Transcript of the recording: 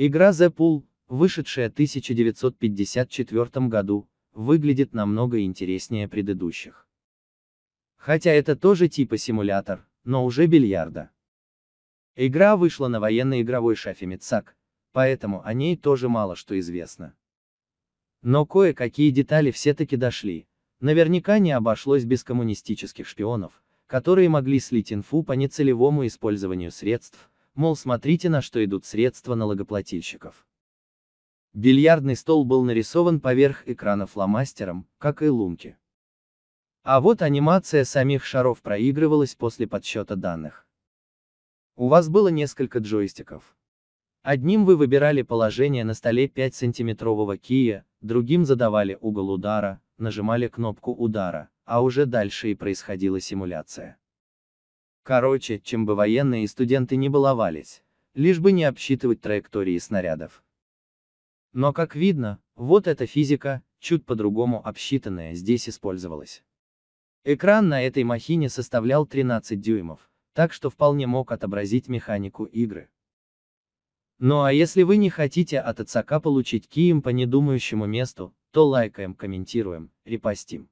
Игра The Pool, вышедшая в 1954 году, выглядит намного интереснее предыдущих. Хотя это тоже типа симулятор, но уже бильярда. Игра вышла на военный игровой шафе Мицак, поэтому о ней тоже мало что известно. Но кое-какие детали все-таки дошли. Наверняка не обошлось без коммунистических шпионов, которые могли слить инфу по нецелевому использованию средств, мол смотрите на что идут средства налогоплательщиков. Бильярдный стол был нарисован поверх экрана фломастером, как и лунки. А вот анимация самих шаров проигрывалась после подсчета данных. У вас было несколько джойстиков. Одним вы выбирали положение на столе 5-сантиметрового кия, другим задавали угол удара, нажимали кнопку удара, а уже дальше и происходила симуляция. Короче, чем бы военные и студенты не баловались, лишь бы не обсчитывать траектории снарядов. Но как видно, вот эта физика, чуть по-другому обсчитанная, здесь использовалась. Экран на этой махине составлял 13 дюймов, так что вполне мог отобразить механику игры. Ну а если вы не хотите от отсака получить кием по недумающему месту, то лайкаем, комментируем, репостим.